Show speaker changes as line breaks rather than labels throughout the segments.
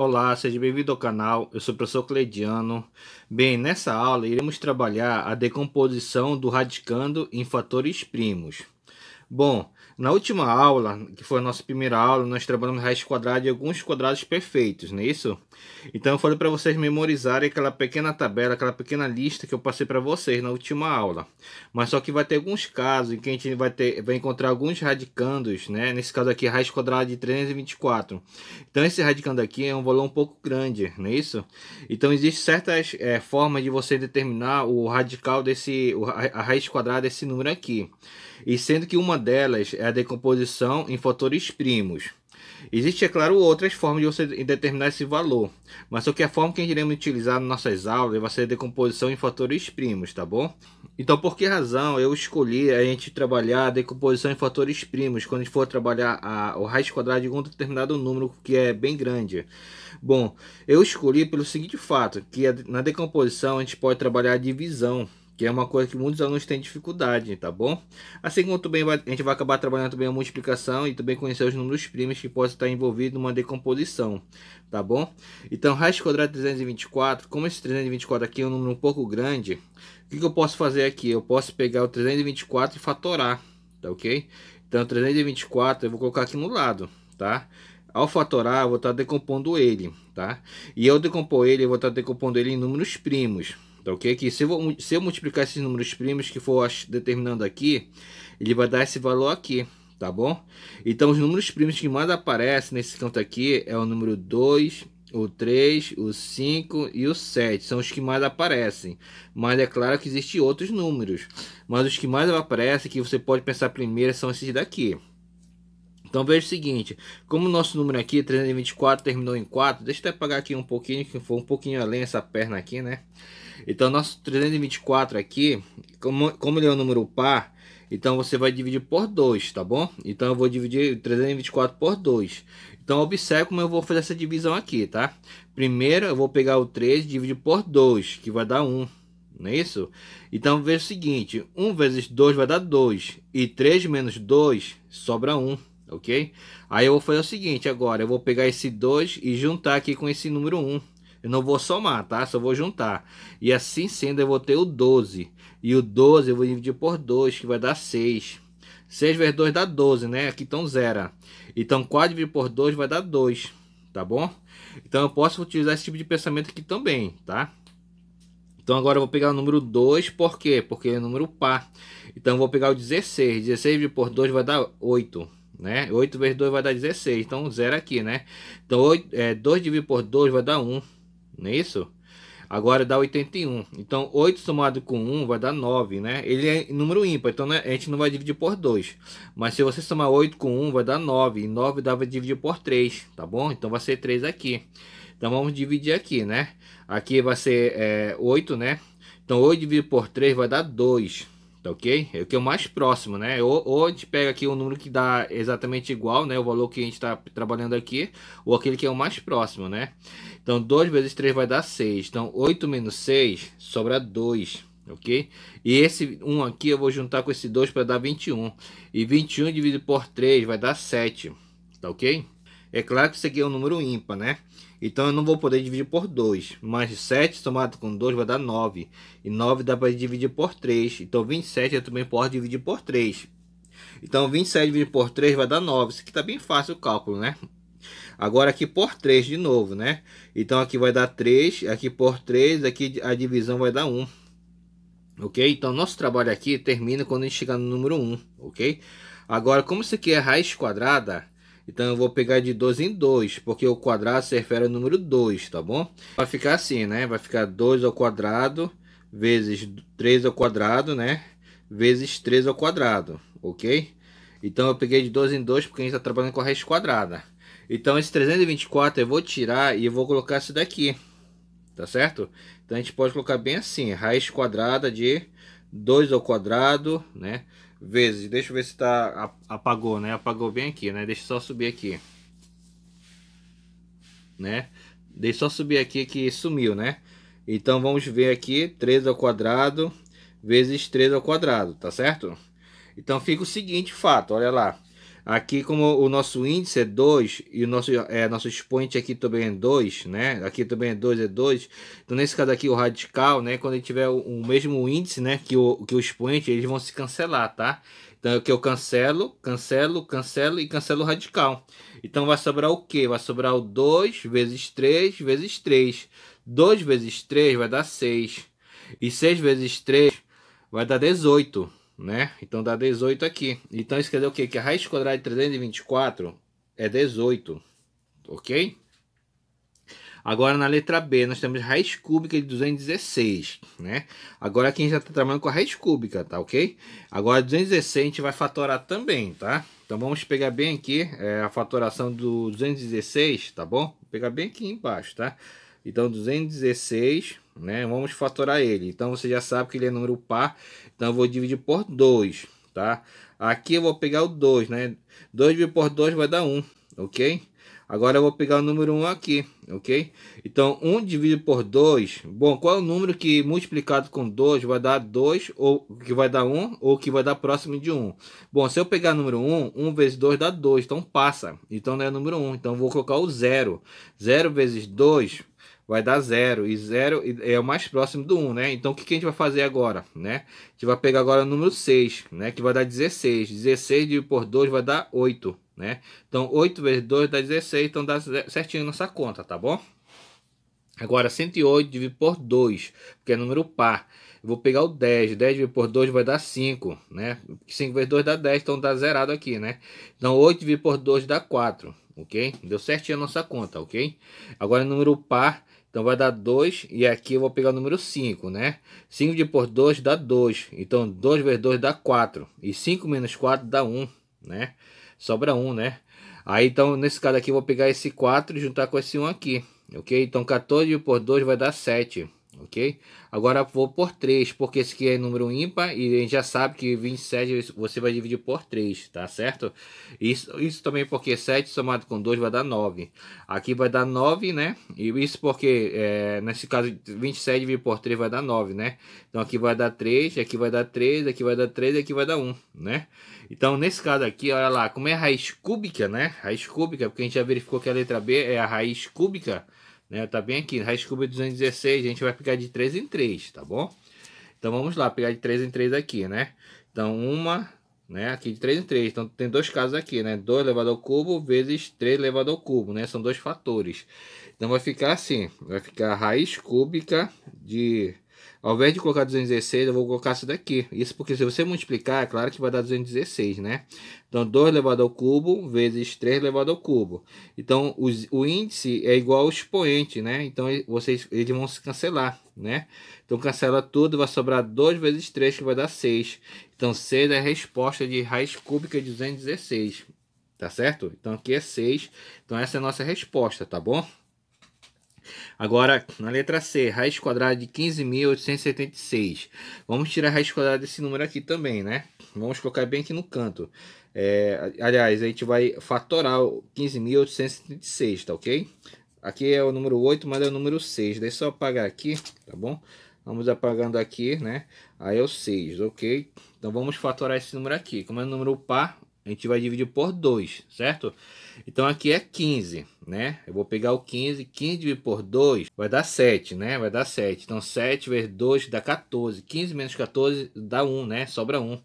Olá, seja bem-vindo ao canal. Eu sou o professor Cleidiano. Bem, nessa aula iremos trabalhar a decomposição do radicando em fatores primos. Bom, na última aula, que foi a nossa primeira aula, nós trabalhamos raiz quadrada de alguns quadrados perfeitos, não é isso? Então eu falei para vocês memorizarem aquela pequena tabela, aquela pequena lista que eu passei para vocês na última aula. Mas só que vai ter alguns casos em que a gente vai, ter, vai encontrar alguns radicandos, né? Nesse caso aqui, raiz quadrada de 324. Então esse radicando aqui é um valor um pouco grande, não é isso? Então existem certas é, formas de você determinar o radical desse, a raiz quadrada desse número aqui. E sendo que uma delas é a decomposição em fatores primos. Existe, é claro, outras formas de você determinar esse valor, mas só que a forma que iremos utilizar nas nossas aulas vai ser a decomposição em fatores primos, tá bom? Então, por que razão eu escolhi a gente trabalhar a decomposição em fatores primos quando a gente for trabalhar a, o raiz quadrado de um determinado número que é bem grande? Bom, eu escolhi pelo seguinte fato, que na decomposição a gente pode trabalhar a divisão, que é uma coisa que muitos alunos têm dificuldade, tá bom? Assim como também vai, a gente vai acabar trabalhando também a multiplicação e também conhecer os números primos que podem estar envolvidos numa decomposição, tá bom? Então, raiz quadrada de 324, como esse 324 aqui é um número um pouco grande, o que, que eu posso fazer aqui? Eu posso pegar o 324 e fatorar, tá ok? Então, 324 eu vou colocar aqui no lado, tá? Ao fatorar, eu vou estar decompondo ele, tá? E eu decompor ele, eu vou estar decompondo ele em números primos, Tá ok? Que se eu, se eu multiplicar esses números primos que for determinando aqui, ele vai dar esse valor aqui, tá bom? Então, os números primos que mais aparecem nesse canto aqui é o número 2, o 3, o 5 e o 7 são os que mais aparecem. Mas é claro que existem outros números. Mas os que mais aparecem, que você pode pensar primeiro, são esses daqui. Então veja o seguinte, como o nosso número aqui, 324, terminou em 4, deixa eu até apagar aqui um pouquinho, que foi um pouquinho além essa perna aqui, né? Então nosso 324 aqui, como, como ele é um número par, então você vai dividir por 2, tá bom? Então eu vou dividir 324 por 2. Então observe como eu vou fazer essa divisão aqui, tá? Primeiro eu vou pegar o 3 e dividir por 2, que vai dar 1. Não é isso? Então veja o seguinte, 1 vezes 2 vai dar 2, e 3 menos 2 sobra 1 ok? Aí eu vou fazer o seguinte agora, eu vou pegar esse 2 e juntar aqui com esse número 1. Um. Eu não vou somar, tá? Só vou juntar. E assim sendo, eu vou ter o 12. E o 12 eu vou dividir por 2, que vai dar 6. 6 vezes 2 dá 12, né? Aqui então zero. Então 4 dividido por 2 vai dar 2, tá bom? Então eu posso utilizar esse tipo de pensamento aqui também, tá? Então agora eu vou pegar o número 2, por quê? Porque é número par. Então eu vou pegar o 16. 16 dividido por 2 vai dar 8 né? 8 vezes 2 vai dar 16, então 0 aqui, né? Então 8, é, 2 dividido por 2 vai dar 1, não é isso? Agora dá 81, então 8 somado com 1 vai dar 9, né? Ele é número ímpar, então né, a gente não vai dividir por 2. Mas se você somar 8 com 1 vai dar 9, e 9 dá para dividir por 3, tá bom? Então vai ser 3 aqui. Então vamos dividir aqui, né? Aqui vai ser é, 8, né? Então 8 dividido por 3 vai dar 2, Tá ok? É o que é o mais próximo, né? Ou, ou a gente pega aqui o um número que dá exatamente igual, né? O valor que a gente está trabalhando aqui, ou aquele que é o mais próximo, né? Então, 2 vezes 3 vai dar 6. Então, 8 menos 6 sobra 2, ok? E esse 1 aqui eu vou juntar com esse 2 para dar 21. E 21 dividido por 3 vai dar 7, tá ok? É claro que isso aqui é um número ímpar, né? Então eu não vou poder dividir por 2. Mais 7 somado com 2 vai dar 9. E 9 dá para dividir por 3. Então 27 eu também posso dividir por 3. Então 27 dividido por 3 vai dar 9. Isso aqui está bem fácil o cálculo, né? Agora aqui por 3 de novo, né? Então aqui vai dar 3, aqui por 3, aqui a divisão vai dar 1. Ok? Então nosso trabalho aqui termina quando a gente chegar no número 1, ok? Agora, como isso aqui é raiz quadrada, então eu vou pegar de 12 em 2, porque o quadrado se refere ao número 2, tá bom? Vai ficar assim, né? Vai ficar 2 ao quadrado vezes 3 ao quadrado, né? Vezes 3 ao quadrado, ok? Então eu peguei de 12 em 2 porque a gente está trabalhando com a raiz quadrada. Então esse 324 eu vou tirar e eu vou colocar esse daqui, tá certo? Então a gente pode colocar bem assim, raiz quadrada de 2 ao quadrado, né? vezes. Deixa eu ver se tá apagou, né? Apagou bem aqui, né? Deixa eu só subir aqui. Né? Deixa eu só subir aqui que sumiu, né? Então vamos ver aqui 3 ao quadrado vezes 3 ao quadrado, tá certo? Então fica o seguinte fato, olha lá. Aqui, como o nosso índice é 2 e o nosso, é, nosso expoente aqui também é 2, né? Aqui também é 2, é 2. Então, nesse caso aqui, o radical, né? Quando ele tiver o, o, mesmo índice, né? Que o, que o expoente, eles vão se cancelar, tá? Então, que eu cancelo, cancelo, cancelo e cancelo o radical. Então, vai sobrar o quê? Vai sobrar o 2 vezes 3 vezes 3. 2 vezes 3 vai dar 6. E 6 vezes 3 vai dar 18 né? Então dá 18 aqui. Então dizer o quê? Que a raiz quadrada de 324 é 18, ok? Agora na letra B nós temos raiz cúbica de 216, né? Agora aqui a gente já está trabalhando com a raiz cúbica, tá ok? Agora 216 a gente vai fatorar também, tá? Então vamos pegar bem aqui é, a fatoração do 216, tá bom? Vou pegar bem aqui embaixo, tá? Então 216 né? Vamos fatorar ele. Então você já sabe que ele é número par, então eu vou dividir por 2, tá? Aqui eu vou pegar o 2, né? 2 dividido por 2 vai dar 1, um, ok? Agora eu vou pegar o número 1 um aqui, ok? Então 1 um dividido por 2, bom, qual é o número que multiplicado com 2 vai dar 2, ou que vai dar 1, um, ou que vai dar próximo de 1? Um? Bom, se eu pegar o número 1, um, 1 vezes 2 dá 2, então passa, então não é número 1, então vou colocar o 0. 0 vezes 2 vai dar zero e zero é o mais próximo do 1, né? Então o que, que, a gente vai fazer agora, né? A gente vai pegar agora o número 6, né? Que vai dar 16. 16 dividido por 2 vai dar 8, né? Então 8 vezes 2 dá 16, então dá certinho nossa conta, tá bom? Agora 108 dividido por 2, que é número par. Eu vou pegar o 10, 10 dividido por 2 vai dar 5, né? 5 vezes 2 dá 10, então dá zerado aqui, né? Então 8 dividido por 2 dá 4, ok? Deu certinho a nossa conta, ok? Agora número par então vai dar 2 e aqui eu vou pegar o número 5, né? 5 de por 2 dá 2. Então 2 vezes 2 dá 4. E 5 menos 4 dá 1, um, né? Sobra 1, um, né? Aí então nesse caso aqui eu vou pegar esse 4 e juntar com esse 1 um aqui, ok? Então 14 por 2 vai dar 7 ok? Agora vou por 3, porque esse aqui é número ímpar e a gente já sabe que 27 você vai dividir por 3, tá certo? Isso, isso também porque 7 somado com 2 vai dar 9. Aqui vai dar 9, né? E isso porque, é, nesse caso, 27 dividido por 3 vai dar 9, né? Então aqui vai dar 3, aqui vai dar 3, aqui vai dar 3 e aqui vai dar 1, né? Então nesse caso aqui, olha lá, como é raiz cúbica, né? Raiz cúbica, porque a gente já verificou que a letra B é a raiz cúbica né? Tá bem aqui, High Scuba 216, a gente vai pegar de 3 em 3, tá bom? Então vamos lá, pegar de 3 em 3 aqui, né? Então uma, né, aqui de 3 em 3, então tem dois casos aqui, né? 2 elevado ao cubo vezes 3 elevado ao cubo, né? São dois fatores. Então vai ficar assim, vai ficar raiz cúbica de ao invés de colocar 216, eu vou colocar isso daqui. Isso porque se você multiplicar, é claro que vai dar 216, né? Então, 2 elevado ao cubo vezes 3 elevado ao cubo. Então, os, o índice é igual ao expoente, né? Então, vocês, eles vão se cancelar, né? Então, cancela tudo, vai sobrar 2 vezes 3, que vai dar 6. Então, 6 é a resposta de raiz cúbica de 216, tá certo? Então, aqui é 6. Então, essa é a nossa resposta, tá bom? Agora, na letra C, raiz quadrada de 15.876. Vamos tirar a raiz quadrada desse número aqui também, né? Vamos colocar bem aqui no canto. É, aliás, a gente vai fatorar 15.876, tá ok? Aqui é o número 8, mas é o número 6. Deixa eu apagar aqui, tá bom? Vamos apagando aqui, né? Aí é o 6, ok? Então vamos fatorar esse número aqui. Como é o número par, a gente vai dividir por 2, certo? Então aqui é 15, né? Eu vou pegar o 15, 15 dividido por 2 vai dar 7, né? Vai dar 7. Então 7 vezes 2 dá 14. 15 menos 14 dá 1, né? Sobra 1.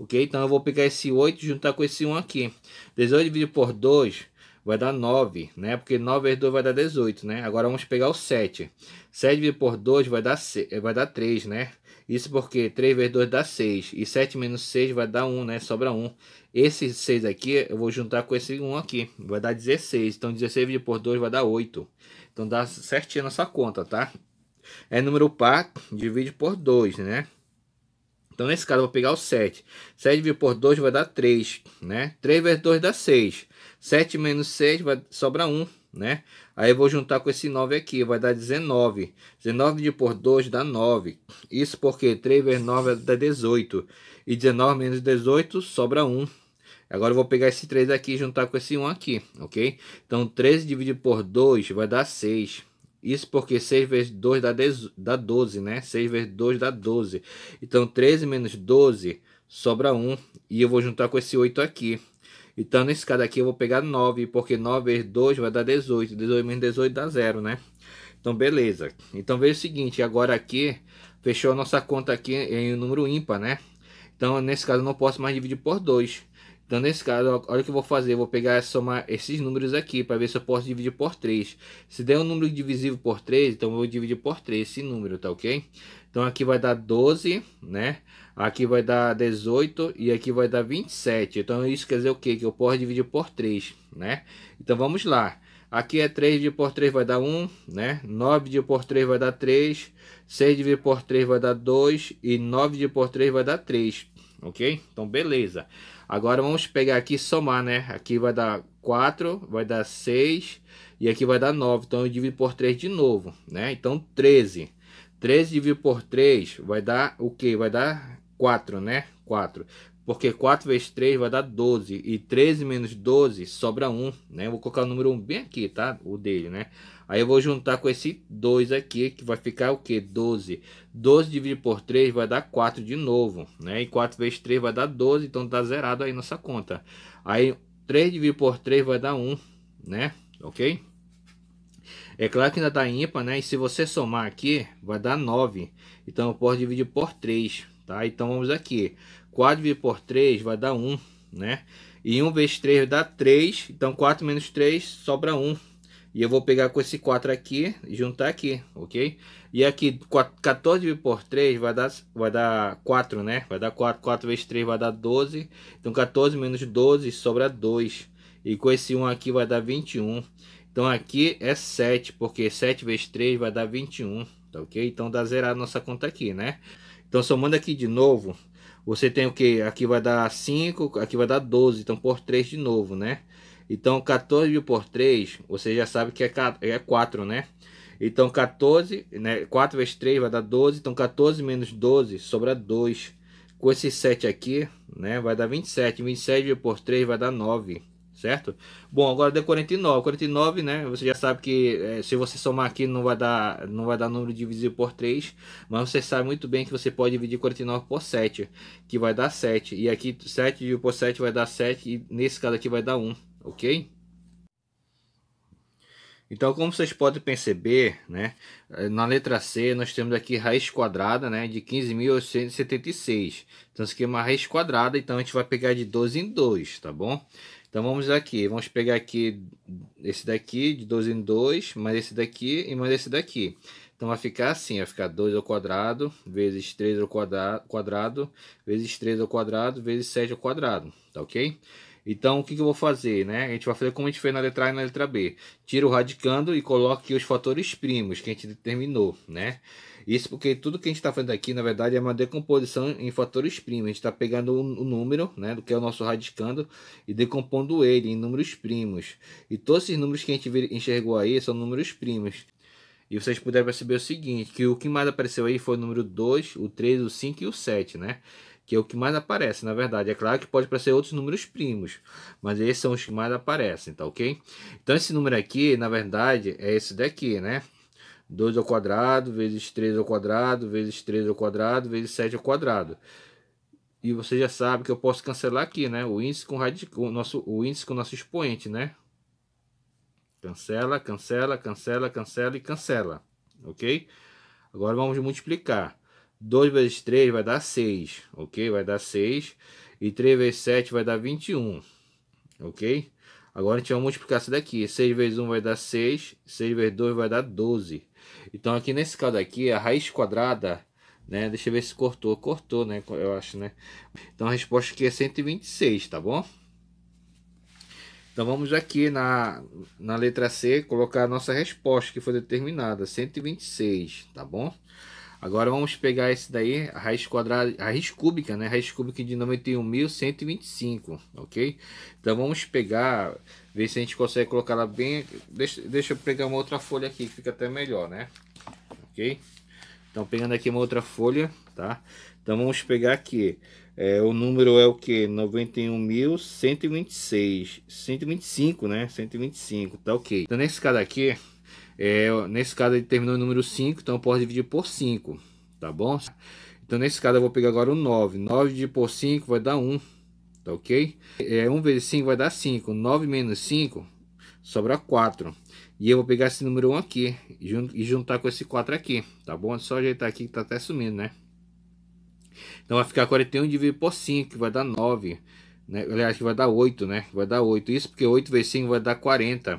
Ok? Então eu vou pegar esse 8 e juntar com esse 1 aqui. 18 dividido por 2 vai dar 9, né? Porque 9 vezes 2 vai dar 18, né? Agora vamos pegar o 7. 7 dividido por 2 vai dar, 6, vai dar 3, né? Isso porque 3 vezes 2 dá 6. E 7 menos 6 vai dar 1, né? Sobra 1. Esse 6 aqui eu vou juntar com esse 1 aqui. Vai dar 16. Então 16 dividido por 2 vai dar 8. Então dá certinho nessa sua conta, tá? É número par, divide por 2, né? Então, nesse caso, eu vou pegar o 7. 7 dividido por 2 vai dar 3, né? 3 vezes 2 dá 6. 7 menos 6 vai sobra 1 né? Aí vou juntar com esse 9 aqui, vai dar 19. 19 de por 2 dá 9. Isso porque 3 vezes 9 dá 18. E 19 menos 18 sobra 1. Agora eu vou pegar esse 3 aqui e juntar com esse 1 aqui, ok? Então 13 dividido por 2 vai dar 6. Isso porque 6 vezes 2 dá, 10, dá 12, né? 6 vezes 2 dá 12. Então 13 menos 12 sobra 1. E eu vou juntar com esse 8 aqui. Então, nesse caso aqui, eu vou pegar 9, porque 9 vezes 2 vai dar 18. 18 menos 18 dá 0, né? Então, beleza. Então, veja o seguinte, agora aqui, fechou a nossa conta aqui em um número ímpar, né? Então, nesse caso, eu não posso mais dividir por 2. Então, nesse caso, olha o que eu vou fazer. Eu vou pegar somar esses números aqui para ver se eu posso dividir por 3. Se der um número divisível por 3, então eu vou dividir por 3 esse número, tá ok? Então, aqui vai dar 12, né? Aqui vai dar 18 e aqui vai dar 27. Então isso quer dizer o quê? Que eu posso dividir por 3, né? Então vamos lá. Aqui é 3 dividido por 3 vai dar 1, né? 9 dividido por 3 vai dar 3, 6 dividido por 3 vai dar 2 e 9 dividido por 3 vai dar 3, ok? Então beleza. Agora vamos pegar aqui e somar, né? Aqui vai dar 4, vai dar 6 e aqui vai dar 9. Então eu divido por 3 de novo, né? Então 13. 13 dividido por 3 vai dar o quê? Vai dar 4, né? 4. Porque 4 vezes 3 vai dar 12. E 13 menos 12 sobra 1, né? vou colocar o número 1 bem aqui, tá? O dele, né? Aí eu vou juntar com esse 2 aqui, que vai ficar o quê? 12. 12 dividido por 3 vai dar 4 de novo, né? E 4 vezes 3 vai dar 12, então tá zerado aí nossa conta. Aí 3 dividido por 3 vai dar 1, né? Ok? É claro que ainda tá ímpar, né? E se você somar aqui, vai dar 9. Então eu posso dividir por 3, tá? Então vamos aqui, 4 dividido por 3 vai dar 1, né? E 1 vezes 3 dá 3, então 4 menos 3 sobra 1. E eu vou pegar com esse 4 aqui e juntar aqui, ok? E aqui 4, 14 por 3 vai dar, vai dar 4, né? Vai dar 4, 4 vezes 3 vai dar 12. Então 14 menos 12 sobra 2. E com esse 1 aqui vai dar 21. Então aqui é 7, porque 7 vezes 3 vai dar 21, tá ok? Então dá zerar nossa conta aqui, né? Então, somando aqui de novo, você tem o que? Aqui vai dar 5, aqui vai dar 12, então por 3 de novo, né? Então, 14 por 3, você já sabe que é 4, é né? Então, 14, né? 4 vezes 3 vai dar 12, então 14 menos 12 sobra 2. Com esse 7 aqui, né? Vai dar 27, 27 por 3 vai dar 9 certo? Bom, agora deu 49, 49, né? Você já sabe que é, se você somar aqui não vai dar, não vai dar número divisível por 3, mas você sabe muito bem que você pode dividir 49 por 7, que vai dar 7. E aqui 7 dividido por 7 vai dar 7 e nesse caso aqui vai dar 1, OK? Então, como vocês podem perceber, né, eh, na letra C nós temos aqui raiz quadrada né, de 15.876. Então, isso aqui é uma raiz quadrada, então a gente vai pegar de 12 em 2, tá bom? Então vamos aqui, vamos pegar aqui esse daqui de 2 em 2, mais esse daqui e mais esse daqui. Então vai ficar assim, vai ficar 2 ao quadrado, vezes 3 ao quadrado, quadrado, vezes 3 ao quadrado, vezes 7 ao quadrado, tá ok? Então o que, que eu vou fazer, né? A gente vai fazer como a gente fez na letra A e na letra B. Tira o radicando e coloque os fatores primos que a gente determinou, né? Isso porque tudo que a gente está fazendo aqui, na verdade, é uma decomposição em fatores primos. A gente está pegando o, número, né, do que é o nosso radicando, e decompondo ele em números primos. E todos esses números que a gente enxergou aí são números primos. E vocês puderam perceber o seguinte, que o que mais apareceu aí foi o número 2, o 3, o 5 e o 7, né? Que é o que mais aparece, na verdade. É claro que pode aparecer outros números primos, mas esses são os que mais aparecem, tá ok? Então esse número aqui, na verdade, é esse daqui, né? 2 ao quadrado vezes 3 ao quadrado vezes 3 ao quadrado vezes 7 ao quadrado. E você já sabe que eu posso cancelar aqui, né? O índice com radical, o nosso o índice com o nosso expoente, né? Cancela, cancela, cancela, cancela e cancela, OK? Agora vamos multiplicar. 2 vezes 3 vai dar 6, OK? Vai dar 6 e 3 vezes 7 vai dar 21. OK? Agora a gente vai multiplicar isso daqui. 6 vezes 1 vai dar 6, 6 vezes 2 vai dar 12. Então aqui nesse caso aqui, a raiz quadrada, né? Deixa eu ver se cortou. Cortou, né? Eu acho, né? Então a resposta aqui é 126, tá bom? Então vamos aqui na, na letra C colocar a nossa resposta que foi determinada, 126, tá bom? Agora vamos pegar esse daí, a raiz quadrada, a raiz cúbica, né? A raiz cúbica de 91.125, ok? Então vamos pegar, ver se a gente consegue colocar ela bem... Deixa, deixa eu pegar uma outra folha aqui, que fica até melhor, né? Ok? Então pegando aqui uma outra folha, tá? Então vamos pegar aqui, é, o número é o que? 91.126, 125, né? 125, tá ok. Então nesse cara aqui, é, nesse caso ele terminou no número 5, então eu posso dividir por 5, tá bom? Então nesse caso eu vou pegar agora o 9. 9 dividido por 5 vai dar 1, tá ok? É, 1 vezes 5 vai dar 5. 9 menos 5 sobra 4. E eu vou pegar esse número 1 aqui e juntar com esse 4 aqui, tá bom? É só ajeitar aqui que tá até sumindo, né? Então vai ficar 41 dividido por 5, que vai dar 9. Né? Aliás, que vai dar 8, né? Vai dar 8. Isso porque 8 vezes 5 vai dar 40.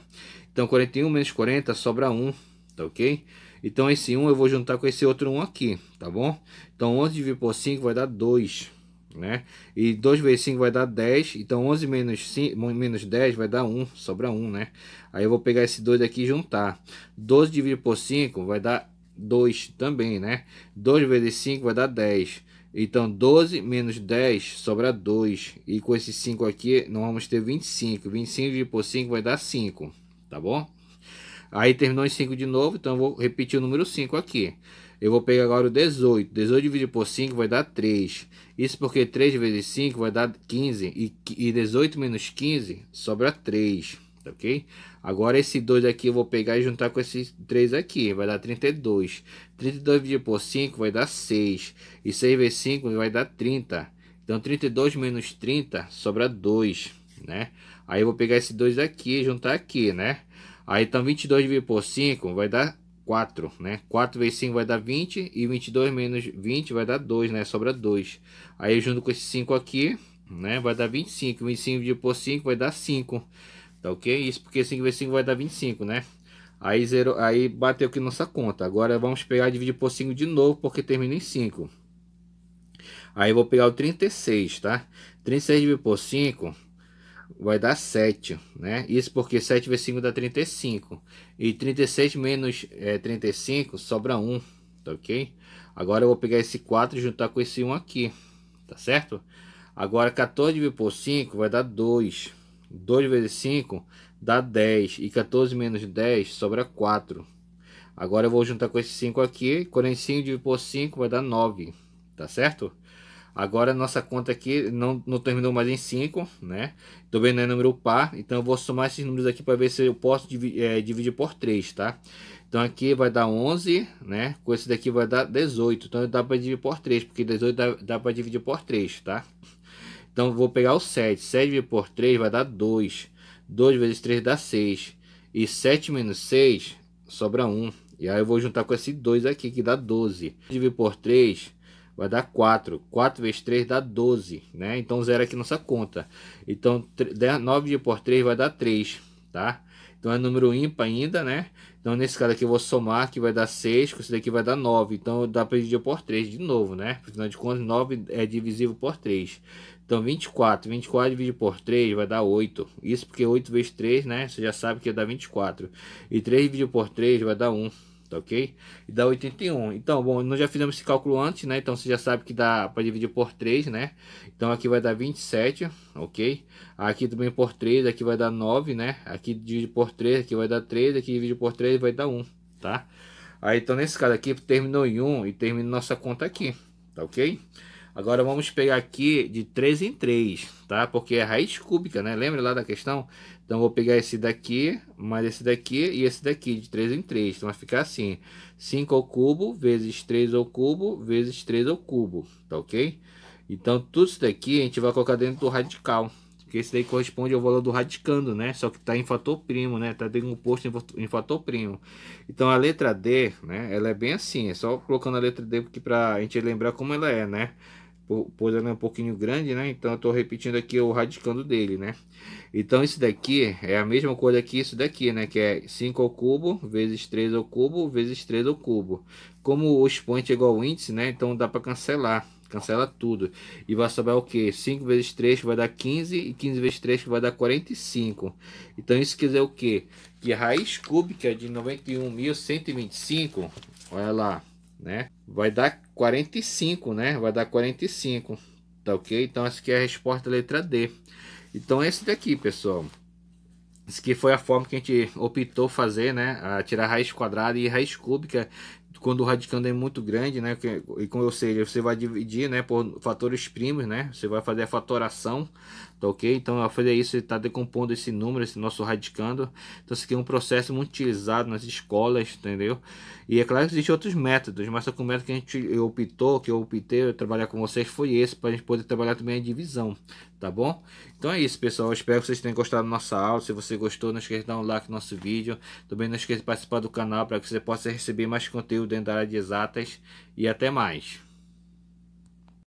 Então 41 menos 40 sobra 1, tá ok? Então esse 1 eu vou juntar com esse outro 1 aqui, tá bom? Então 11 dividido por 5 vai dar 2, né? E 2 vezes 5 vai dar 10, então 11 menos, 5, menos 10 vai dar 1, sobra 1, né? Aí eu vou pegar esse 2 aqui e juntar. 12 dividido por 5 vai dar 2 também, né? 2 vezes 5 vai dar 10. Então, 12 menos 10 sobra 2. E com esse 5 aqui, nós vamos ter 25. 25 dividido por 5 vai dar 5 tá bom? Aí terminou em 5 de novo, então eu vou repetir o número 5 aqui. Eu vou pegar agora o 18. 18 dividido por 5 vai dar 3. Isso porque 3 vezes 5 vai dar 15. E, e 18 menos 15 sobra 3. Tá ok? Agora esse 2 aqui eu vou pegar e juntar com esses 3 aqui. Vai dar 32. 32 dividido por 5 vai dar 6. E 6 vezes 5 vai dar 30. Então 32 menos 30 sobra 2. Né? Aí eu vou pegar esse 2 aqui juntar aqui, né? Aí então tá 22 dividido por 5 vai dar 4, né? 4 vezes 5 vai dar 20 e 22 menos 20 vai dar 2, né? Sobra 2. Aí junto com esse 5 aqui, né? Vai dar 25. 25 dividido por 5 vai dar 5. Tá ok? Isso porque 5 vezes 5 vai dar 25, né? Aí, zero, aí bateu aqui nossa conta. Agora vamos pegar e dividir por 5 de novo, porque termina em 5. Aí vou pegar o 36, tá? 36 dividido por 5 vai dar 7, né? Isso porque 7 vezes 5 dá 35. E 36 menos é, eh, 35 sobra 1, tá ok? Agora eu vou pegar esse 4 e juntar com esse 1 aqui, tá certo? Agora 14 dividido por 5 vai dar 2. 2 vezes 5 dá 10. E 14 menos 10 sobra 4. Agora eu vou juntar com esse 5 aqui. 45 é dividido por 5 vai dar 9, tá certo? Agora nossa conta aqui não, não terminou mais em 5, né? Tô vendo é número par, então eu vou somar esses números aqui para ver se eu posso dividir, é, dividir por 3, tá? Então aqui vai dar 11, né? Com esse daqui vai dar 18, então dá para dividir por 3, porque 18 dá, dá para dividir por 3, tá? Então vou pegar o 7, 7 dividido por 3 vai dar 2, 2 vezes 3 dá 6, e 7 menos 6 sobra 1, e aí eu vou juntar com esse 2 aqui que dá 12, dividir por 3 vai dar 4. 4 vezes 3 dá 12, né? Então zero aqui nossa conta. Então 9 por 3 vai dar 3, tá? Então é número ímpar ainda, né? Então nesse caso aqui eu vou somar que vai dar 6, com esse daqui vai dar 9. Então dá para dividir por 3 de novo, né? Afinal de contas 9 é divisível por 3. Então 24, 24 dividido por 3 vai dar 8. Isso porque 8 vezes 3, né? Você já sabe que dá 24. E 3 dividido por 3 vai dar 1 tá ok? E dá 81. Então, bom, nós já fizemos esse cálculo antes, né? Então, você já sabe que dá para dividir por 3, né? Então, aqui vai dar 27, ok? Aqui também por 3, aqui vai dar 9, né? Aqui divide por 3, aqui vai dar 3, aqui divide por 3, vai dar 1, tá? Aí, então, nesse caso aqui, terminou em 1 e termina nossa conta aqui, tá ok? Agora vamos pegar aqui de 3 em 3, tá? Porque é raiz cúbica, né? Lembra lá da questão? Então vou pegar esse daqui, mais esse daqui e esse daqui de 3 em 3. Então vai ficar assim, 5 ao cubo vezes 3 ao cubo vezes 3 ao cubo, tá ok? Então tudo isso daqui a gente vai colocar dentro do radical, porque esse daí corresponde ao valor do radicando, né? Só que está em fator primo, né? Está decomposto em fator primo. Então a letra D, né? Ela é bem assim, é só colocando a letra D aqui para a gente lembrar como ela é, né? pois ela é um pouquinho grande, né? Então eu tô repetindo aqui o radicando dele, né? Então isso daqui é a mesma coisa que isso daqui, né? Que é 5 ao cubo vezes 3 ao cubo vezes 3 ao cubo. Como o expoente é igual ao índice, né? Então dá para cancelar. Cancela tudo. E vai sobrar o que? 5 vezes 3 vai dar 15 e 15 vezes 3 vai dar 45. Então isso quer dizer o quê? Que a raiz cúbica é de 91.125, olha lá, né? Vai dar 45, né? Vai dar 45, tá ok? Então essa aqui é a resposta letra D. Então esse daqui, pessoal. Isso que foi a forma que a gente optou fazer, né? A tirar raiz quadrada e raiz cúbica quando o radicando é muito grande, né? Que, e com, ou seja, você vai dividir, né? Por fatores primos, né? Você vai fazer a fatoração, tá ok? Então, ao fazer isso, você está decompondo esse número, esse nosso radicando. Então, isso aqui é um processo muito utilizado nas escolas, entendeu? E é claro que existem outros métodos, mas o método que a gente optou, que eu optei eu trabalhar com vocês foi esse, para a gente poder trabalhar também a divisão, tá bom? Então é isso, pessoal. Eu espero que vocês tenham gostado da nossa aula. Se você gostou, não esqueça de dar um like no nosso vídeo. Também não esqueça de participar do canal para que você possa receber mais conteúdo dentro da área de exatas e até mais.